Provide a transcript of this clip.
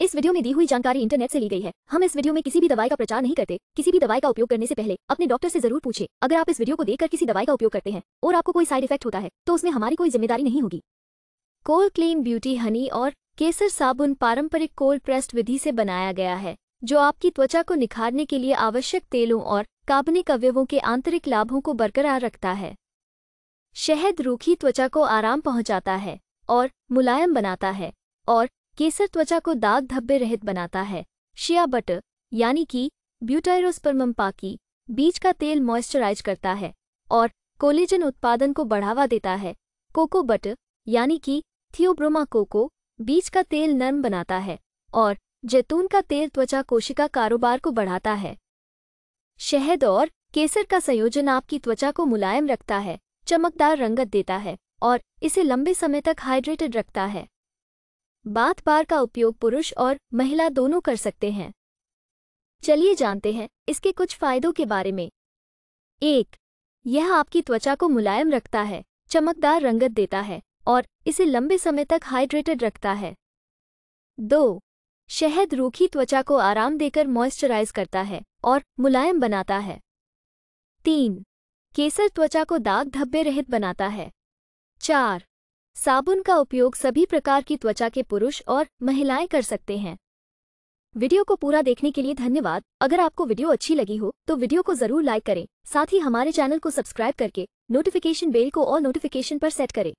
इस वीडियो में दी हुई जानकारी इंटरनेट से ली गई है हम इस वीडियो में किसी भी दवाई का प्रचार नहीं करते किसी भी दवाई का उपयोग करने से पहले अपने डॉक्टर से जरूर पूछे अगर आप इस वीडियो को देखकर किसी दवाई का उपयोग करते हैं और आपको कोई साइड इफेक्ट होता है तो उसमें हमारी कोई जिम्मेदारी नहीं होगी कोल्ड क्लीन ब्यूटी हनी और केसर साबुन पारंपरिक कोल्ड प्रेस्ड विधि से बनाया गया है जो आपकी त्वचा को निखारने के लिए आवश्यक तेलों और काबनिक अवयवों के आंतरिक लाभों को बरकरार रखता है शहद रूखी त्वचा को आराम पहुंचाता है और मुलायम बनाता है और केसर त्वचा को दाग धब्बे रहित बनाता है शिया बटर यानी कि पाकी बीज का तेल मॉइस्चराइज करता है और कोलेजन उत्पादन को बढ़ावा देता है कोको बटर यानी कि थियोब्रोमा कोको बीज का तेल नर्म बनाता है और जैतून का तेल त्वचा कोशिका कारोबार को बढ़ाता है शहद और केसर का संयोजन आपकी त्वचा को मुलायम रखता है चमकदार रंगत देता है और इसे लंबे समय तक हाइड्रेटेड रखता है बात बार का उपयोग पुरुष और महिला दोनों कर सकते हैं चलिए जानते हैं इसके कुछ फायदों के बारे में एक यह आपकी त्वचा को मुलायम रखता है चमकदार रंगत देता है और इसे लंबे समय तक हाइड्रेटेड रखता है दो शहद रूखी त्वचा को आराम देकर मॉइस्चराइज करता है और मुलायम बनाता है तीन केसर त्वचा को दाग धब्बे रहित बनाता है चार साबुन का उपयोग सभी प्रकार की त्वचा के पुरुष और महिलाएं कर सकते हैं वीडियो को पूरा देखने के लिए धन्यवाद अगर आपको वीडियो अच्छी लगी हो तो वीडियो को जरूर लाइक करें साथ ही हमारे चैनल को सब्सक्राइब करके नोटिफिकेशन बेल को और नोटिफिकेशन पर सेट करें